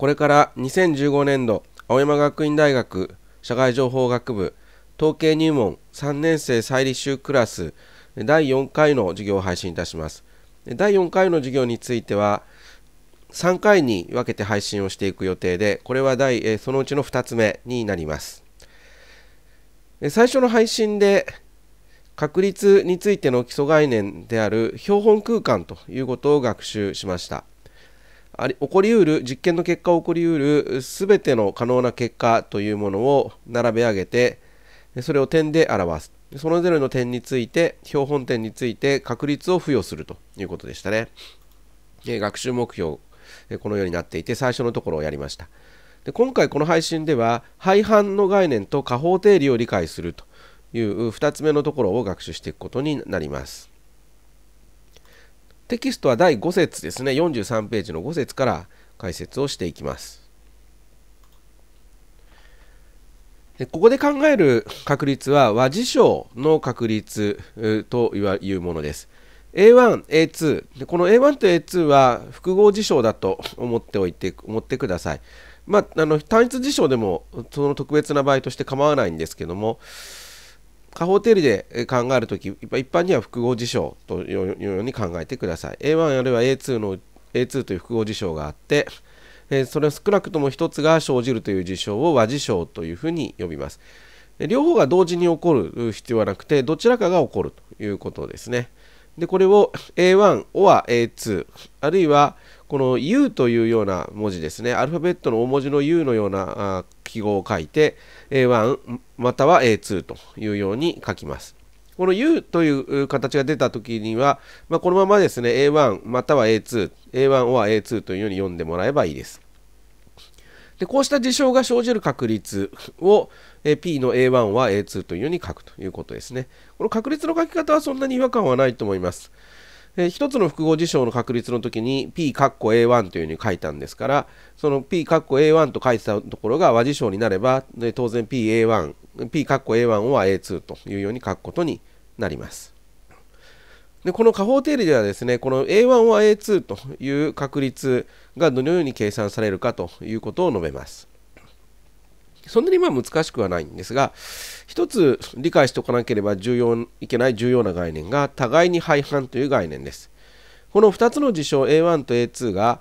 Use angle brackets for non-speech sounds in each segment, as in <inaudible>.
これから2015年度青山学院大学社会情報学部統計入門3年生再履修クラス第4回の授業を配信いたします第4回の授業については3回に分けて配信をしていく予定でこれは第そのうちの2つ目になります最初の配信で確率についての基礎概念である標本空間ということを学習しましたあり起こりうる実験の結果起こりうる全ての可能な結果というものを並べ上げてそれを点で表すそれぞれの点について標本点について確率を付与するということでしたねで学習目標このようになっていて最初のところをやりましたで今回この配信では廃反の概念と下方定理を理解するという2つ目のところを学習していくことになりますテキストは第5節ですね43ページの5節から解説をしていきますここで考える確率は和辞書の確率というものです A1、A2 この A1 と A2 は複合事象だと思っておいて思ってくださいまあ、あの単一事象でもその特別な場合として構わないんですけども、下方定理で考えるとき、一般には複合事象というように考えてください。A1 あるいは A2 の A2 という複合事象があって、えそれは少なくとも1つが生じるという事象を和事象というふうに呼びます。両方が同時に起こる必要はなくて、どちらかが起こるということですね。で、これを A1 or A2、あるいはこの U というような文字ですね、アルファベットの大文字の U のような記号を書いて、A1 または A2 というように書きます。この U という形が出た時には、まあ、このままですね、A1 または A2、A1 は A2 というように読んでもらえばいいです。でこうした事象が生じる確率を P の A1 は A2 というように書くということですね。この確率の書き方はそんなに違和感はないと思います。え1つの複合事象の確率の時に P カッコ A1 というふうに書いたんですからその P カッコ A1 と書いてたところが和事象になれば当然 PA1 P カッコ A1 は A2 というように書くことになります。でこの下方定理ではですねこの A1 は A2 という確率がどのように計算されるかということを述べます。そんなにまあ難しくはないんですが、一つ理解しておかなければ重要いけない重要な概念が互いに廃反という概念です。この2つの事象 A1 と A2 が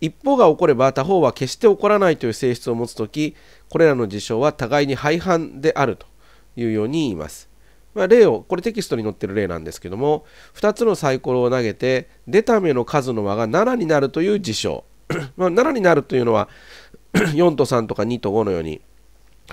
一方が起これば他方は決して起こらないという性質を持つ時これらの事象は互いに廃反であるというように言います。まあ、例をこれテキストに載っている例なんですけども2つのサイコロを投げて出た目の数の和が7になるという事象 <coughs> まあ、7になるというのは4 <clears throat> と3とか2と5のように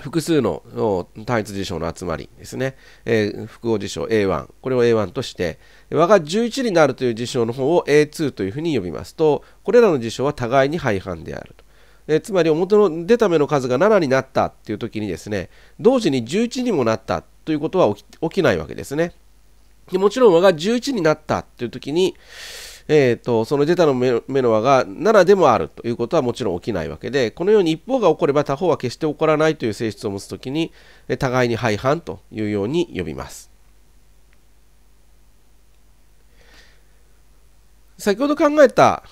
複数の単一事象の集まりですね、えー、複合事象 A1 これを A1 として和が11になるという事象の方を A2 というふうに呼びますとこれらの事象は互いに排反であると、えー、つまり表の出た目の数が7になったっていう時にですね同時に11にもなったということは起きないわけですねもちろん和が11になったという時にえーと、その出たタのメノアが良でもあるということはもちろん起きないわけでこのように一方が起これば他方は決して起こらないという性質を持つ時に互いに廃反というように呼びます。先ほど考えた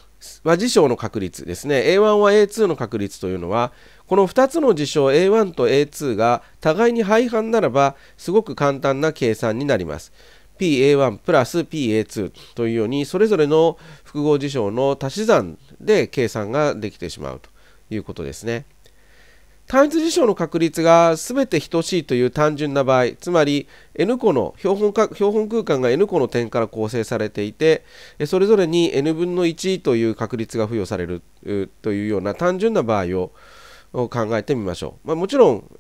和事象の確率ですね A1 は A2 の確率というのはこの2つの事象 A1 と A2 が互いに廃反ならばすごく簡単な計算になります PA1 プラス PA2 というようにそれぞれの複合事象の足し算で計算ができてしまうということですね。単一事象の確率が全て等しいという単純な場合つまり N 個の標本か標本空間が N 個の点から構成されていてそれぞれに N 分の1という確率が付与されるというような単純な場合を考えてみましょう。まあ、もちろん、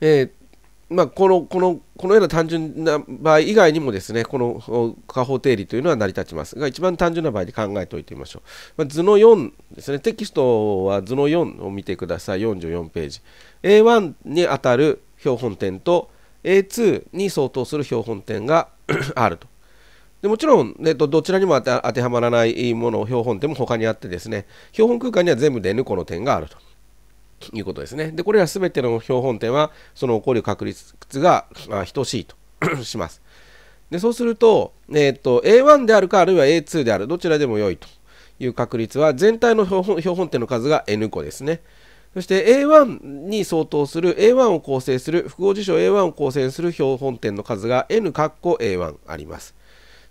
えーまあ、このこのこのような単純な場合以外にもですねこの加法定理というのは成り立ちますが一番単純な場合で考えておいてみましょう、まあ、図の4ですねテキストは図の4を見てください44ページ A1 に当たる標本点と A2 に相当する標本点が <coughs> あるとでもちろん、えっと、どちらにも当てはまらないもの標本点も他にあってですね標本空間には全部で N 個の点があるということですね。で、これら全ての標本点は、その起こる確率が、まあ、等しいと <clears throat> します。で、そうすると、えっ、と、A1 であるか、あるいは A2 である、どちらでも良いという確率は、全体の標本標本点の数が N 個ですね。そして A1 に相当する A1 を構成する複合事象 A1 を構成する標本点の数が N 括弧 A1 あります。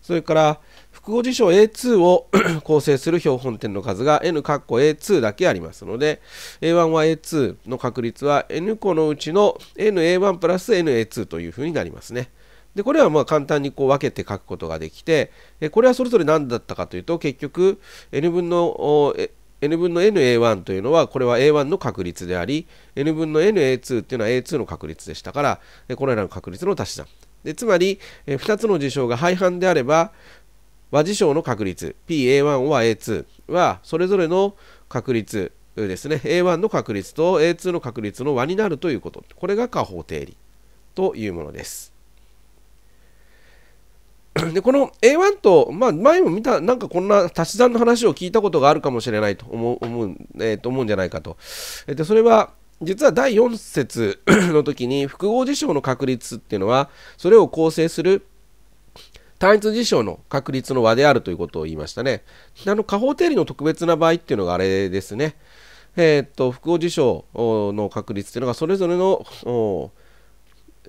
それから、複合事象 A2 を <coughs> 構成する標本点の数が n ッコ A2 だけありますので A1 は A2 の確率は n 個のうちの na1 プラス na2 というふうになりますね。でこれはまあ簡単にこう分けて書くことができてこれはそれぞれ何だったかというと結局 n 分の n 分の na1 というのはこれは a1 の確率であり n 分の na2 というのは a2 の確率でしたからこれらの確率の足し算でつまり2つの事象が廃反であれば和事象の確率 PA1 は A2 はそれぞれの確率ですね A1 の確率と A2 の確率の和になるということこれが加法定理というものです。<clears throat> でこの A1 と、まあ、前も見たなんかこんな足し算の話を聞いたことがあるかもしれないと思う思う,、えー、と思うんじゃないかと。でそれは実は第4節の時に複合事象の確率っていうのはそれを構成する単一事象の確率の和であるということを言いましたね。あの下方定理の特別な場合っていうのがあれですね。えー、っと複合事象の確率っていうのがそれぞれの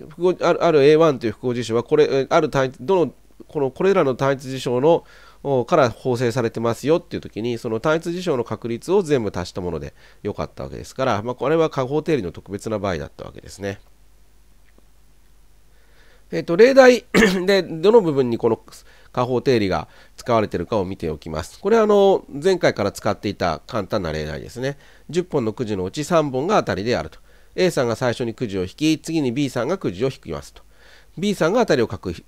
複合あるある A1 という複合事象はこれある単一どのこのこれらの単一事象のから構成されてますよっていう時にその単一事象の確率を全部足したものでよかったわけですから、まあ、これは下方定理の特別な場合だったわけですね。えっ、ー、と、例題 <clears throat> でどの部分にこの加法定理が使われているかを見ておきます。これはあの、前回から使っていた簡単な例題ですね。10本のくじのうち3本が当たりであると。A さんが最初にくじを引き、次に B さんがくじを引きますと。B さんが当たりを書く引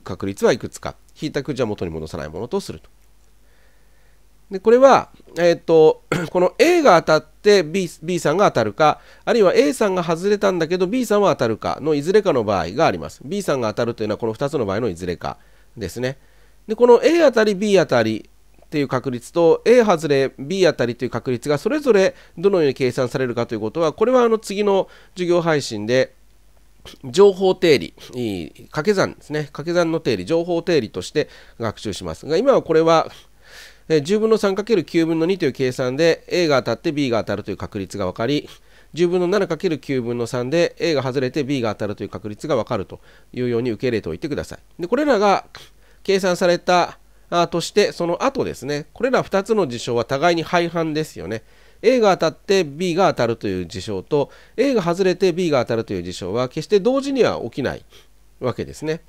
く確率はいくつか。引いたくじは元に戻さないものとすると。で、これは、えーと、と <clears throat> この A が当たって B, B さんが当たるかあるいは A さんが外れたんだけど B さんは当たるかのいずれかの場合があります B さんが当たるというのはこの2つの場合のいずれかですねでこの A 当たり B 当たりっていう確率と A 外れ B 当たりという確率がそれぞれどのように計算されるかということはこれはあの次の授業配信で情報定理掛け算ですね掛け算の定理情報定理として学習しますが今はこれは10分の 3×9 分の2という計算で A が当たって B が当たるという確率が分かり10分の 7×9 分の3で A が外れて B が当たるという確率が分かるというように受け入れておいてください。でこれらが計算されたあとしてその後ですねこれら2つの事象は互いに廃反ですよね。A が当たって B が当たるという事象と A が外れて B が当たるという事象は決して同時には起きないわけですね。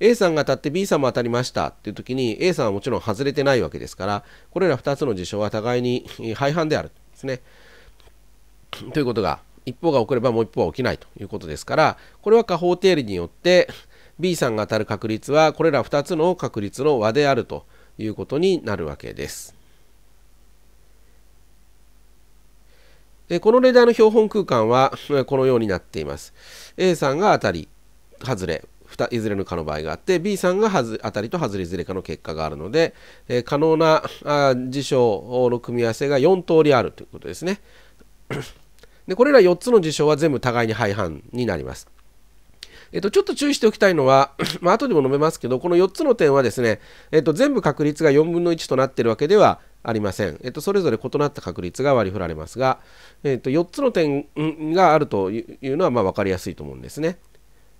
A さんが当たって B さんも当たりましたっていう時に A さんはもちろん外れてないわけですからこれら2つの事象は互いに廃反であるんですね。ということが一方が起こればもう一方は起きないということですからこれは下方定理によって B さんが当たる確率はこれら2つの確率の和であるということになるわけです。でこのレーダーの標本空間はこのようになっています。A さんが当たり、外れ、いずれのかの場合があって B さんがはず当たりと外れいずれかの結果があるので、えー、可能なあ事象の組み合わせが4通りあるということですね。でこれら4つの事象は全部互いに廃反になります。えっと、ちょっと注意しておきたいのは、<coughs> まあ後でも述べますけど、この4つの点はですね、えっと、全部確率が4分の1となっているわけではありません。えっと、それぞれ異なった確率が割り振られますが、えっと、4つの点があるというのはまあ分かりやすいと思うんですね。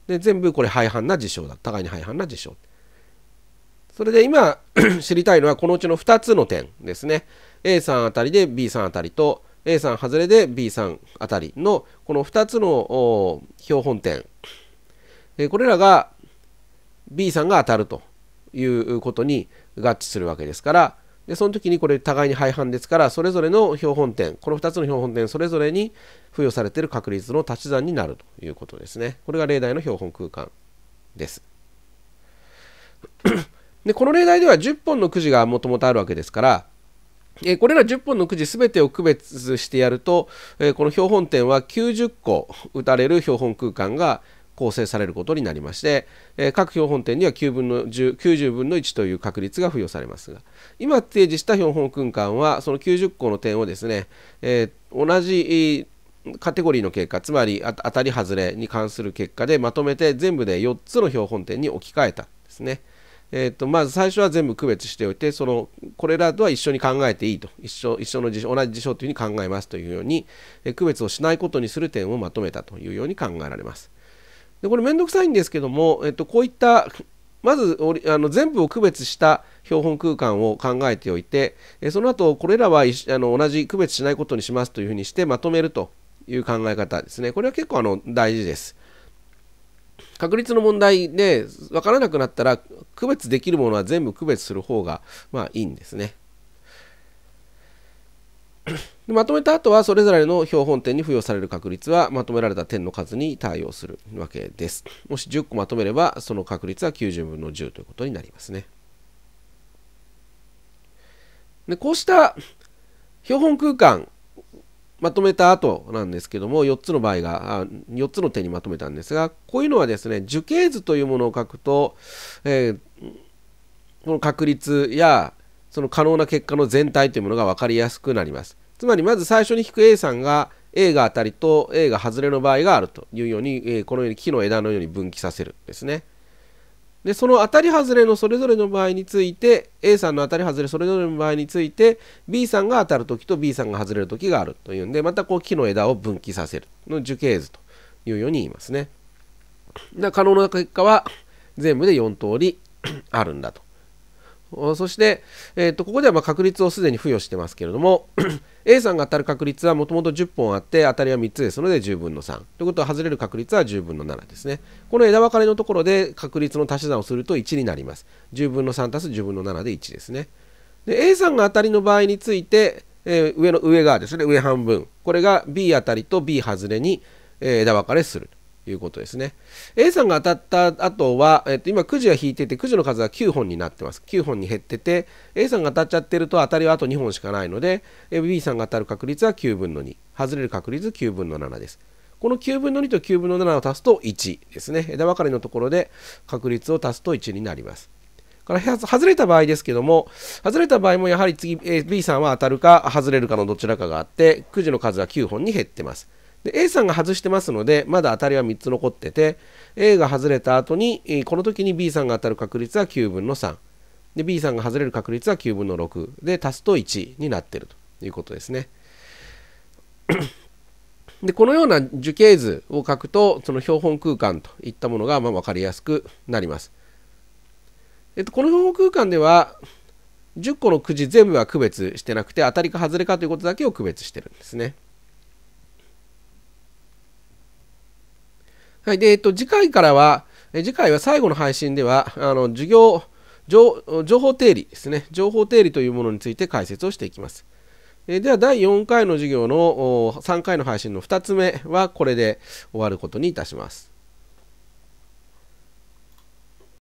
で全部これ廃反な事象だ互いに廃反な事象それで今 <clears throat> 知りたいのはこのうちの2つの点ですね A さんあたりで B さんあたりと A さん外れで B さんあたりのこの2つの標本点これらが B さんが当たるということに合致するわけですからでその時にこれ互いに廃反ですからそれぞれの標本点この2つの標本点それぞれに付与されている確率の足し算になるということですねこれが例題の標本空間ですでこの例題では10本のくじがもともとあるわけですからえこれら10本のくじ全てを区別してやると、えこの標本点は90個打たれる標本空間が、構成されることになりまして、えー、各標本点には9分の10 90分の1という確率が付与されますが今提示した標本空間はその90個の点をですね、えー、同じカテゴリーの結果つまり当たり外れに関する結果でまとめて全部で4つの標本点に置き換えたんですね。えーと、とまず最初は全部区別しておいてそのこれらとは一緒に考えていいと一緒一緒の事象同じ事象というふうに考えますというように、えー、区別をしないことにする点をまとめたというように考えられます。でこれめんどくさいんですけども、えっと、こういったまずあの全部を区別した標本空間を考えておいて、えその後これらはあの同じ区別しないことにしますというふうにしてまとめるという考え方ですね。これは結構あの大事です。確率の問題で分からなくなったら区別できるものは全部区別する方がまあいいんですね。まとめた後はそれぞれの標本点に付与される確率はまとめられた点の数に対応するわけです。もし10個まとめればその確率は90分の10ということになりますね。でこうした標本空間まとめた後なんですけども4つの場合が4つの点にまとめたんですがこういうのはですね樹形図というものを書くと、えー、この確率やその可能な結果の全体というものが分かりやすくなります。つまりまず最初に引く A さんが A が当たりと A が外れの場合があるというように、えー、このように木の枝のように分岐させるですね。でその当たり外れのそれぞれの場合について A さんの当たり外れそれぞれの場合について B さんが当たる時と B さんが外れる時があるというんでまたこう木の枝を分岐させるの樹形図というように言いますね。可能な結果は全部で4通りあるんだとそして、えー、とここではま確率をすでに付与してますけれども <clears throat> A さんが当たる確率はもともと10本あって当たりは3つですので10分の3ということは外れる確率は10分の7ですねこの枝分かれのところで確率の足し算をすると1になります10分の3足す10分の7で1ですねで A さんが当たりの場合について、えー、上の上側ですね上半分これが B 当たりと B 外れに枝分かれするいうことですね。A さんが当たった後は、えっと、今くじが引いてて、くじの数が9本になってます。9本に減ってて、A さんが当たっちゃってると当たりはあと2本しかないので、B さんが当たる確率は9分の2、外れる確率9分の7です。この9分の2と9分の7を足すと1ですね。枝分かれのところで確率を足すと1になります。から外れた場合ですけども、外れた場合もやはり次、B さんは当たるか外れるかのどちらかがあって、くじの数は9本に減ってます。で A さんが外してますのでまだ当たりは3つ残ってて A が外れた後にこの時に B さんが当たる確率は9分の3で B さんが外れる確率は9分の6で足すと1になってるということですね。でこのような樹形図を書くとその標本空間といったものがま分かりやすくなります。えっと、この標本空間では10個のくじ全部は区別してなくて当たりか外れかということだけを区別してるんですね。はい。で、えっと、次回からは、え次回は最後の配信では、あの、授業、情情報定理ですね。情報定理というものについて解説をしていきます。えでは、第4回の授業の3回の配信の2つ目は、これで終わることにいたします。